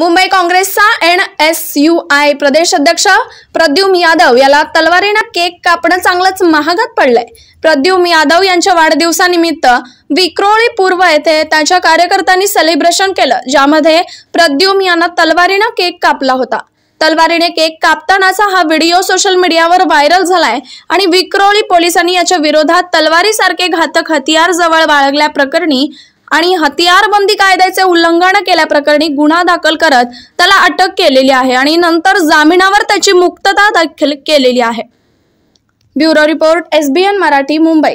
मुंबई काँग्रेसचा N S U I प्रदेश अध्यक्ष प्रद्युम यादव याला तलवारीनं केक कापणं चांगलंच महागात पडलंय प्रद्युम यादव यांच्या वाढदिवसानिमित्त विक्रोळी पूर्व येथे त्याच्या कार्यकर्त्यांनी सेलिब्रेशन केलं ज्यामध्ये प्रद्युम यांना तलवारीनं केक कापला होता तलवारीने केक कापतानाचा हा व्हिडिओ सोशल मीडियावर व्हायरल झालाय आणि विक्रोळी पोलिसांनी याच्या विरोधात तलवारीसारखे घातक हतियार जवळ प्रकरणी आणि हतियारबंदी कायद्याचे उल्लंघन केल्याप्रकरणी गुन्हा दाखल करत त्याला अटक केलेली आहे आणि नंतर जामिनावर त्याची मुक्तता दाखल केलेली आहे bureau report SBN Marathi Mumbai